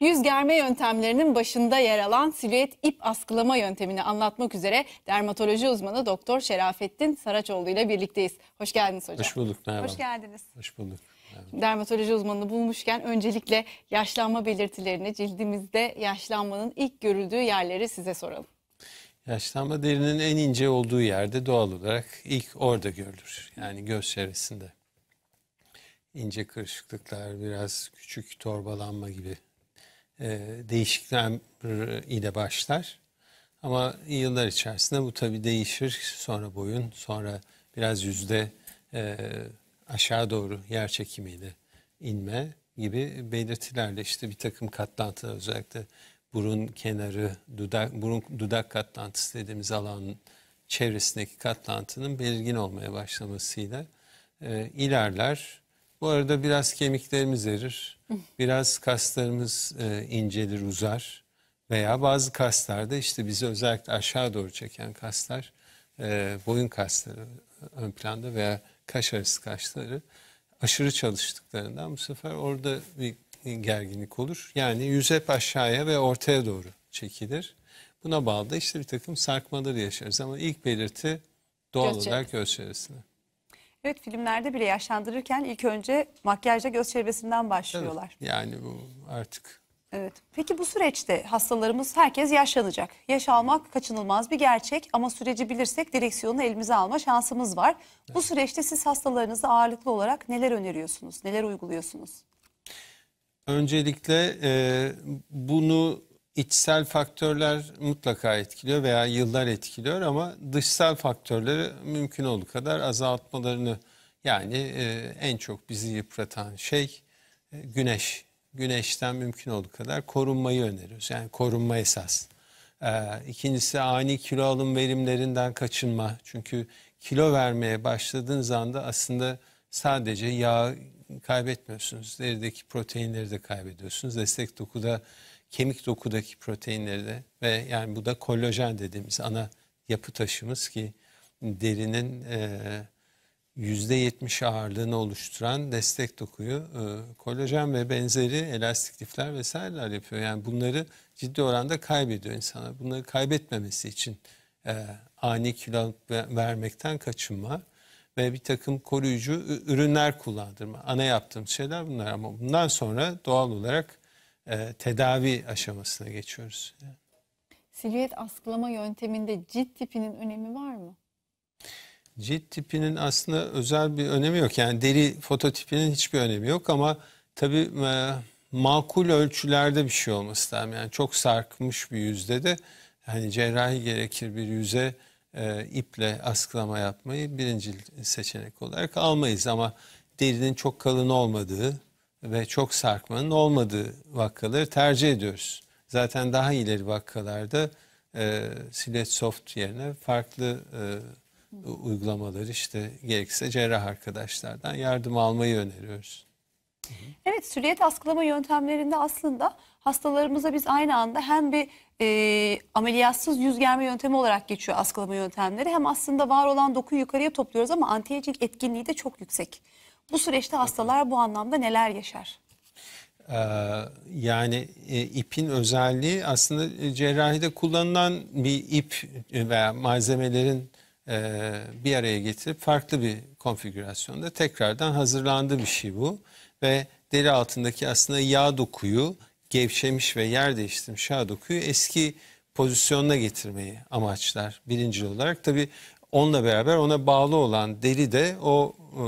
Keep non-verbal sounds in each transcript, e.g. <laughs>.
Yüz germe yöntemlerinin başında yer alan silüet ip askılama yöntemini anlatmak üzere dermatoloji uzmanı Doktor Şerafettin Saraçoğlu ile birlikteyiz. Hoş geldiniz hocam. Hoş bulduk. Merhaba. Hoş geldiniz. Hoş bulduk. Dermatoloji uzmanını bulmuşken öncelikle yaşlanma belirtilerini, cildimizde yaşlanmanın ilk görüldüğü yerleri size soralım. Yaşlanma derinin en ince olduğu yerde doğal olarak ilk orada görülür. Yani göz çevresinde. İnce kırışıklıklar, biraz küçük torbalanma gibi e, değişiklikler e, ile başlar. Ama yıllar içerisinde bu tabii değişir. Sonra boyun, sonra biraz yüzde e, aşağı doğru yer çekimiyle inme gibi belirtilerle işte bir takım katlantılar özellikle burun kenarı, dudak, burun, dudak katlantısı dediğimiz alan çevresindeki katlantının belirgin olmaya başlamasıyla e, ilerler. Bu arada biraz kemiklerimiz erir, biraz kaslarımız e, incelir, uzar veya bazı kaslarda işte bizi özellikle aşağı doğru çeken kaslar, e, boyun kasları ön planda veya kaş arası kasları aşırı çalıştıklarından bu sefer orada bir gerginlik olur. Yani yüz hep aşağıya ve ortaya doğru çekilir. Buna bağlı da işte bir takım sarkmaları yaşarız ama ilk belirti doğal Gerçek. olarak göz çevresinde. Evet filmlerde bile yaşlandırırken ilk önce makyajla göz çevresinden başlıyorlar. Evet, yani bu artık. Evet. Peki bu süreçte hastalarımız herkes yaşlanacak. Yaş almak kaçınılmaz bir gerçek ama süreci bilirsek direksiyonu elimize alma şansımız var. Evet. Bu süreçte siz hastalarınızda ağırlıklı olarak neler öneriyorsunuz? Neler uyguluyorsunuz? Öncelikle e, bunu içsel faktörler mutlaka etkiliyor veya yıllar etkiliyor ama dışsal faktörleri mümkün olduğu kadar azaltmalarını yani e, en çok bizi yıpratan şey e, güneş. Güneşten mümkün olduğu kadar korunmayı öneriyoruz. Yani korunma esas. E, ikincisi ani kilo alım verimlerinden kaçınma. Çünkü kilo vermeye başladığınız anda aslında sadece yağ kaybetmiyorsunuz. Derideki proteinleri de kaybediyorsunuz. Destek dokuda kemik dokudaki proteinleri de ve yani bu da kolajen dediğimiz ana yapı taşımız ki derinin e, yüzde %70 ağırlığını oluşturan destek dokuyu e, kolajen ve benzeri elastik lifler vesaireler yapıyor. Yani bunları ciddi oranda kaybediyor insanlar. Bunları kaybetmemesi için e, ani kilo vermekten kaçınma ve bir takım koruyucu ürünler kullandırma. Ana yaptığım şeyler bunlar ama bundan sonra doğal olarak e, tedavi aşamasına geçiyoruz. Silüet askılama yönteminde cilt tipinin önemi var mı? Cilt tipinin aslında özel bir önemi yok. Yani deri fototipinin hiçbir önemi yok ama tabii e, makul ölçülerde bir şey olması lazım. Yani çok sarkmış bir yüzde de hani cerrahi gerekir bir yüze e, iple askılama yapmayı birinci seçenek olarak almayız ama derinin çok kalın olmadığı ve çok sarkmanın olmadığı vakaları tercih ediyoruz. Zaten daha ileri vakalarda e, silet soft yerine farklı e, uygulamaları işte gerekirse cerrah arkadaşlardan yardım almayı öneriyoruz. Evet süriyet askılama yöntemlerinde aslında hastalarımıza biz aynı anda hem bir e, ameliyatsız yüz germe yöntemi olarak geçiyor askılama yöntemleri hem aslında var olan dokuyu yukarıya topluyoruz ama anti etkinliği de çok yüksek. Bu süreçte hastalar bu anlamda neler yaşar? Ee, yani e, ipin özelliği aslında e, cerrahide kullanılan bir ip e, veya malzemelerin bir araya getirip farklı bir konfigürasyonda tekrardan hazırlandığı bir şey bu. Ve deri altındaki aslında yağ dokuyu gevşemiş ve yer değiştirmiş yağ dokuyu eski pozisyonuna getirmeyi amaçlar birinci olarak. tabii onunla beraber ona bağlı olan deri de o e,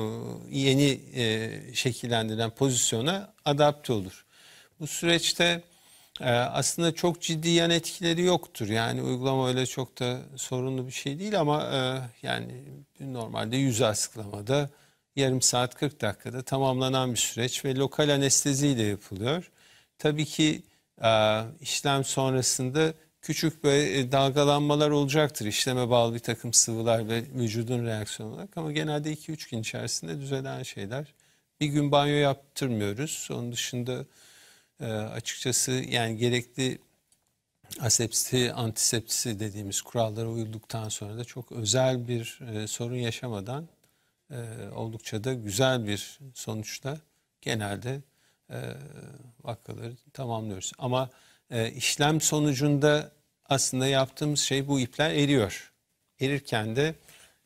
yeni e, şekillendirilen pozisyona adapte olur. Bu süreçte e, aslında çok ciddi yan etkileri yoktur. Yani uygulama öyle çok da sorunlu bir şey değil ama yani normalde yüz askılamada yarım saat 40 dakikada tamamlanan bir süreç ve lokal anesteziyle yapılıyor. Tabii ki işlem sonrasında küçük böyle e, dalgalanmalar olacaktır. işleme bağlı bir takım sıvılar ve vücudun reaksiyonu olarak ama genelde 2-3 gün içerisinde düzelen şeyler. Bir gün banyo yaptırmıyoruz. Onun dışında e, açıkçası yani gerekli asepsi, antisepsi dediğimiz kurallara uyulduktan sonra da çok özel bir e, sorun yaşamadan oldukça da güzel bir sonuçla genelde vakaları tamamlıyoruz. Ama e, işlem sonucunda aslında yaptığımız şey bu ipler eriyor. Erirken de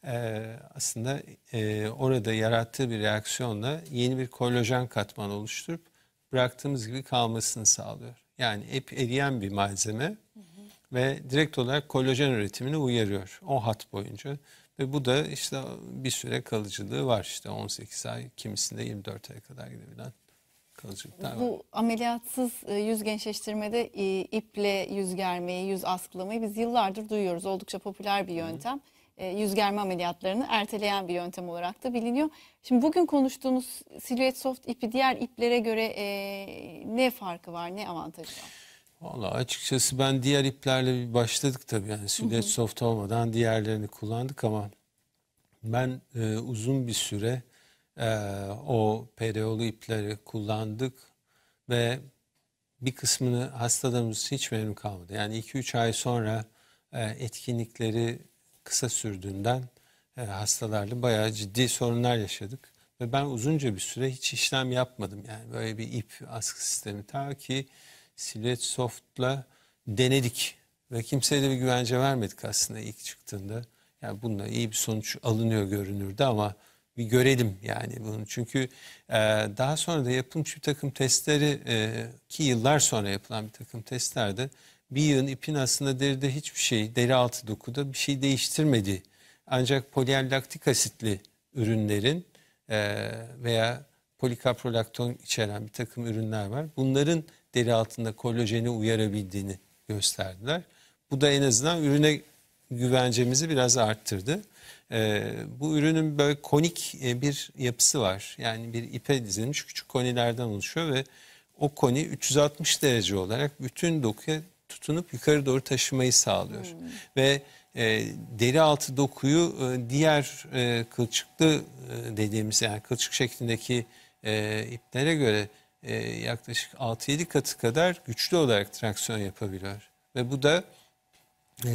e, aslında e, orada yarattığı bir reaksiyonla yeni bir kolajen katmanı oluşturup bıraktığımız gibi kalmasını sağlıyor. Yani hep eriyen bir malzeme hı hı. ve direkt olarak kolajen üretimini uyarıyor o hat boyunca. Ve bu da işte bir süre kalıcılığı var işte 18 ay kimisinde 24 aya kadar gidebilen kılcıklar Bu var. ameliyatsız e, yüz gençleştirmede e, iple yüz germeyi, yüz askılamayı biz yıllardır duyuyoruz. Oldukça popüler bir yöntem. Hı e, yüz germe ameliyatlarını erteleyen bir yöntem olarak da biliniyor. Şimdi bugün konuştuğumuz silüet soft ipi diğer iplere göre ne farkı var, ne avantajı var? Valla açıkçası ben diğer iplerle bir başladık tabii. Yani silüet soft olmadan diğerlerini kullandık ama ben e, uzun bir süre e, o periyolu ipleri kullandık ve bir kısmını hastalarımız hiç memnun kalmadı. Yani 2-3 ay sonra e, etkinlikleri kısa sürdüğünden e, hastalarla bayağı ciddi sorunlar yaşadık. Ve ben uzunca bir süre hiç işlem yapmadım. Yani böyle bir ip askı sistemi ta ki Silhouette Soft'la denedik. Ve kimseye de bir güvence vermedik aslında ilk çıktığında. Yani bununla iyi bir sonuç alınıyor görünürdü ama bir görelim yani bunu. Çünkü e, daha sonra da yapılmış bir takım testleri e, ki yıllar sonra yapılan bir takım testlerde bir yığın ipin aslında deride hiçbir şey, deri altı dokuda bir şey değiştirmedi. Ancak poliyallaktik asitli ürünlerin e, veya polikaprolakton içeren bir takım ürünler var. Bunların deri altında kolajeni uyarabildiğini gösterdiler. Bu da en azından ürüne güvencemizi biraz arttırdı. E, bu ürünün böyle konik e, bir yapısı var. Yani bir ipe dizilmiş küçük konilerden oluşuyor ve o koni 360 derece olarak bütün dokuya tutunup yukarı doğru taşımayı sağlıyor. Hmm. Ve e, deri altı dokuyu e, diğer e, kılçıklı e, dediğimiz yani kılçık şeklindeki e, iplere göre e, yaklaşık 6-7 katı kadar güçlü olarak traksiyon yapabiliyor. Ve bu da e,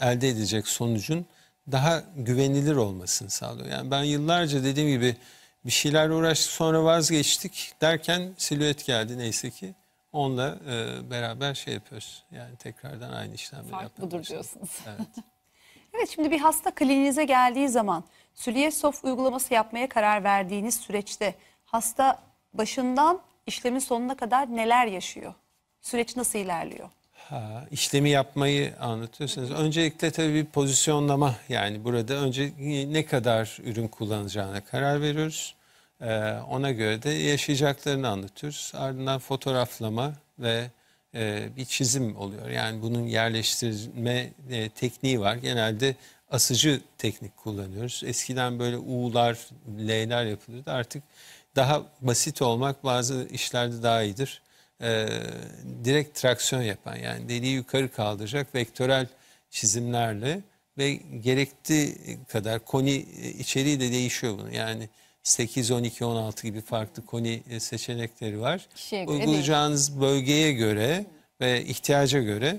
elde edecek sonucun daha güvenilir olmasını sağlıyor. Yani ben yıllarca dediğim gibi bir şeylerle uğraştık sonra vazgeçtik derken silüet geldi neyse ki. Onunla e, beraber şey yapıyoruz. Yani tekrardan aynı işlemi yapmaya Fark budur diyorsunuz. Evet. <laughs> evet şimdi bir hasta kliniğinize geldiği zaman Sülyesof uygulaması yapmaya karar verdiğiniz süreçte hasta başından işlemin sonuna kadar neler yaşıyor? Süreç nasıl ilerliyor? ha, işlemi yapmayı anlatıyorsanız öncelikle tabii bir pozisyonlama yani burada önce ne kadar ürün kullanacağına karar veriyoruz. Ee, ona göre de yaşayacaklarını anlatıyoruz. Ardından fotoğraflama ve e, bir çizim oluyor. Yani bunun yerleştirme e, tekniği var. Genelde asıcı teknik kullanıyoruz. Eskiden böyle U'lar, L'ler yapılırdı. Artık daha basit olmak bazı işlerde daha iyidir e, direkt traksiyon yapan yani deliği yukarı kaldıracak vektörel çizimlerle ve gerektiği kadar koni e, içeriği de değişiyor bunun. Yani 8, 12, 16 gibi farklı koni e, seçenekleri var. Kişiye Uygulayacağınız değil. bölgeye göre ve ihtiyaca göre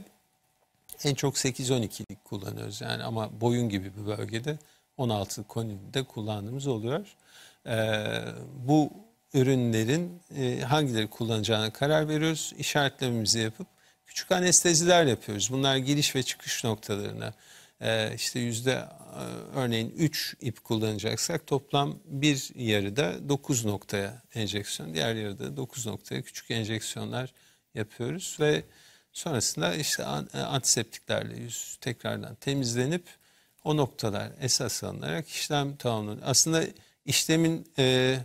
en çok 8-12'lik kullanıyoruz. Yani ama boyun gibi bir bölgede 16 de kullandığımız oluyor. Ee, bu ürünlerin e, hangileri kullanacağına karar veriyoruz. İşaretlememizi yapıp küçük anesteziler yapıyoruz. Bunlar giriş ve çıkış noktalarına e, işte yüzde e, örneğin 3 ip kullanacaksak toplam bir yarıda 9 noktaya enjeksiyon, diğer yarıda 9 noktaya küçük enjeksiyonlar yapıyoruz ve sonrasında işte e, antiseptiklerle yüz tekrardan temizlenip o noktalar esas alınarak işlem tamamlanıyor. Aslında işlemin e,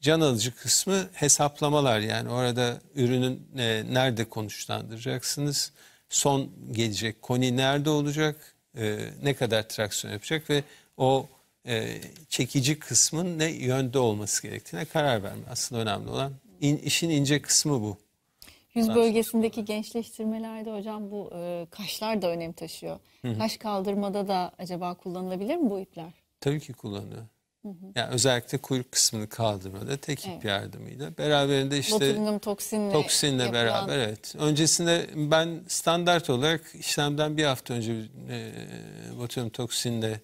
can alıcı kısmı hesaplamalar yani orada ürünün e, nerede konuşlandıracaksınız, son gelecek koni nerede olacak, e, ne kadar traksiyon yapacak ve o e, çekici kısmın ne yönde olması gerektiğine karar verme. Aslında önemli olan in, işin ince kısmı bu. Yüz bölgesindeki gençleştirmelerde hocam bu e, kaşlar da önem taşıyor. Hı hı. Kaş kaldırmada da acaba kullanılabilir mi bu ipler? Tabii ki kullanılıyor. Hı Yani özellikle kuyruk kısmını kaldırmada tek ip evet. yardımıyla. Beraberinde işte Botulinum toksinle, toksinle yapılan... beraber evet. Öncesinde ben standart olarak işlemden bir hafta önce e, botulinum toksinle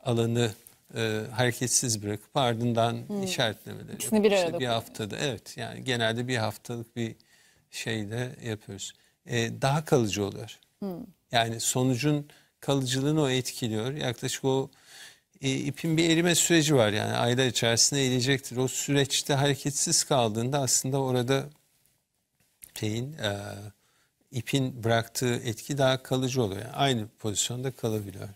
alanı e, hareketsiz bırakıp ardından hmm. işaretlemeleri. İkisini bir arada işte bir haftada evet yani genelde bir haftalık bir şeyde yapıyoruz. E, daha kalıcı oluyor. Hmm. Yani sonucun kalıcılığını o etkiliyor. Yaklaşık o e, ipin bir erime süreci var yani aylar içerisinde eriyecektir. O süreçte hareketsiz kaldığında aslında orada şeyin e, ipin bıraktığı etki daha kalıcı oluyor. Yani aynı pozisyonda kalabiliyor.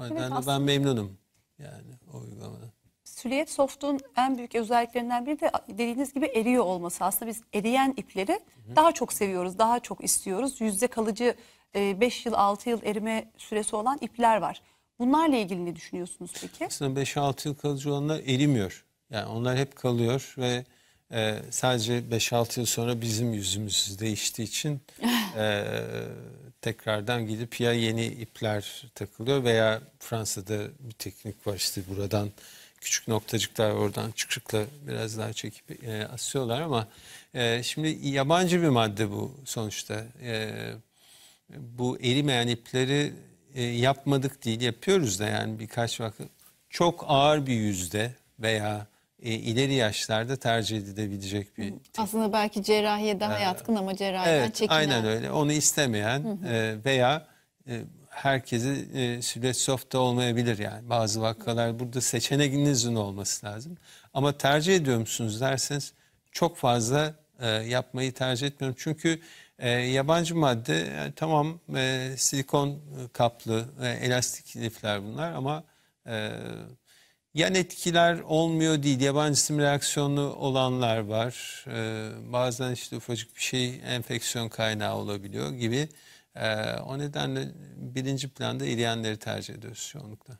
evet, ben, ben memnunum yani o uygulamada. Süliyet soft'un en büyük özelliklerinden biri de dediğiniz gibi eriyor olması. Aslında biz eriyen ipleri Hı. daha çok seviyoruz, daha çok istiyoruz. Yüzde kalıcı 5 e, yıl, 6 yıl erime süresi olan ipler var. Bunlarla ilgili ne düşünüyorsunuz peki? Aslında 5-6 yıl kalıcı olanlar erimiyor. Yani onlar hep kalıyor ve e, sadece 5-6 yıl sonra bizim yüzümüz değiştiği için <laughs> e, tekrardan gidip ya yeni ipler takılıyor veya Fransa'da bir teknik var işte buradan küçük noktacıklar oradan çıkışıkla biraz daha çekip e, asıyorlar ama e, şimdi yabancı bir madde bu sonuçta. E, bu erimeyen ipleri e, yapmadık değil yapıyoruz da yani birkaç vakit çok ağır bir yüzde veya e, ileri yaşlarda tercih edilebilecek bir Aslında belki cerrahiye daha ee, yatkın ama cerrahiden evet, çekinen. Aynen öyle. Onu istemeyen E, veya e, herkesi e, Sülesoft da olmayabilir yani. Bazı vakalar burada seçeneğinizin olması lazım. Ama tercih ediyor musunuz derseniz çok fazla e, yapmayı tercih etmiyorum. Çünkü e, yabancı madde yani e, tamam e, silikon kaplı e, elastik lifler bunlar ama e, yan etkiler olmuyor değil. Yabancı sim reaksiyonu olanlar var. E, bazen işte ufacık bir şey enfeksiyon kaynağı olabiliyor gibi. E, o nedenle birinci planda eriyenleri tercih ediyoruz çoğunlukla.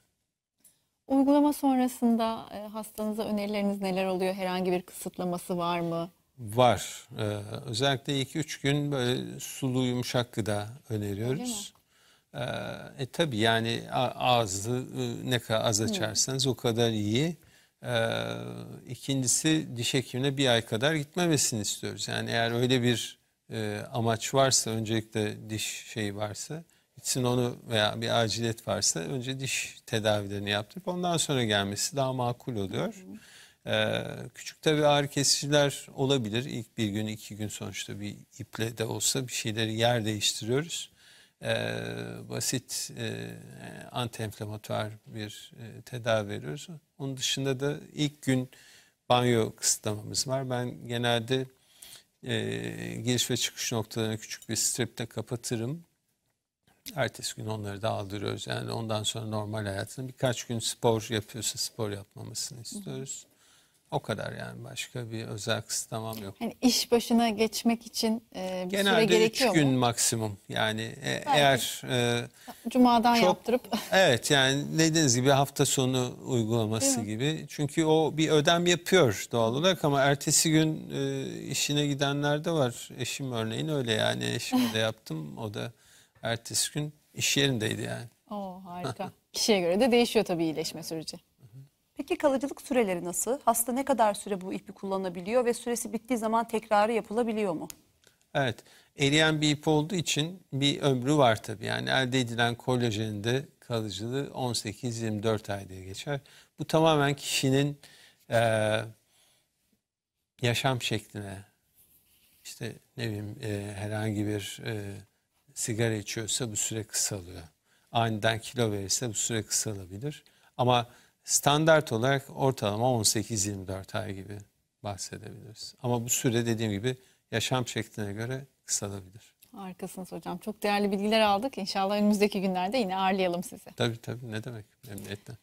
Uygulama sonrasında e, hastanıza önerileriniz neler oluyor? Herhangi bir kısıtlaması var mı? var. Ee, özellikle 2-3 gün böyle sulu yumuşak gıda öneriyoruz. Ee, e tabi yani ağzı ne kadar az açarsanız o kadar iyi. Ee, ikincisi diş hekimine bir ay kadar gitmemesini istiyoruz. Yani eğer öyle bir e, amaç varsa öncelikle diş şeyi varsa gitsin onu veya bir acilet varsa önce diş tedavilerini yaptırıp ondan sonra gelmesi daha makul oluyor. Hı hı. Ee, küçük tabii ağrı kesiciler olabilir. İlk bir gün iki gün sonuçta bir iple de olsa bir şeyleri yer değiştiriyoruz. Ee, basit e, antiinflamatuar bir e, tedavi veriyoruz. Onun dışında da ilk gün banyo kısıtlamamız var. Ben genelde e, giriş ve çıkış noktalarını küçük bir striple kapatırım. Ertesi gün onları da aldırıyoruz. Yani ondan sonra normal hayatını birkaç gün spor yapıyorsa spor yapmamasını istiyoruz. O kadar yani başka bir özel kısıtlamam yok. Yani iş başına geçmek için e, bir Genelde süre gerekiyor Genelde üç gün maksimum yani e, eğer e, cumadan çok, yaptırıp evet yani dediğiniz gibi hafta sonu uygulaması gibi çünkü o bir ödem yapıyor doğal olarak ama ertesi gün e, işine gidenler de var eşim örneğin öyle yani eşim de <laughs> yaptım o da ertesi gün iş yerindeydi yani. Oo harika. Kişiye göre de değişiyor tabii iyileşme süreci. Peki kalıcılık süreleri nasıl? Hasta ne kadar süre bu ipi kullanabiliyor ve süresi bittiği zaman tekrarı yapılabiliyor mu? Evet, eriyen bir ip olduğu için bir ömrü var tabii. Yani elde edilen kolajenin de kalıcılığı 18-24 ay diye geçer. Bu tamamen kişinin e, yaşam şekline, işte ne bileyim e, herhangi bir e, sigara içiyorsa bu süre kısalıyor. Aniden kilo verirse bu süre kısalabilir. Ama standart olarak ortalama 18-24 ay gibi bahsedebiliriz. Ama bu süre dediğim gibi yaşam şekline göre kısalabilir. Harikasınız hocam. Çok değerli bilgiler aldık. İnşallah önümüzdeki günlerde yine ağırlayalım sizi. Tabii tabii ne demek memnuniyetle.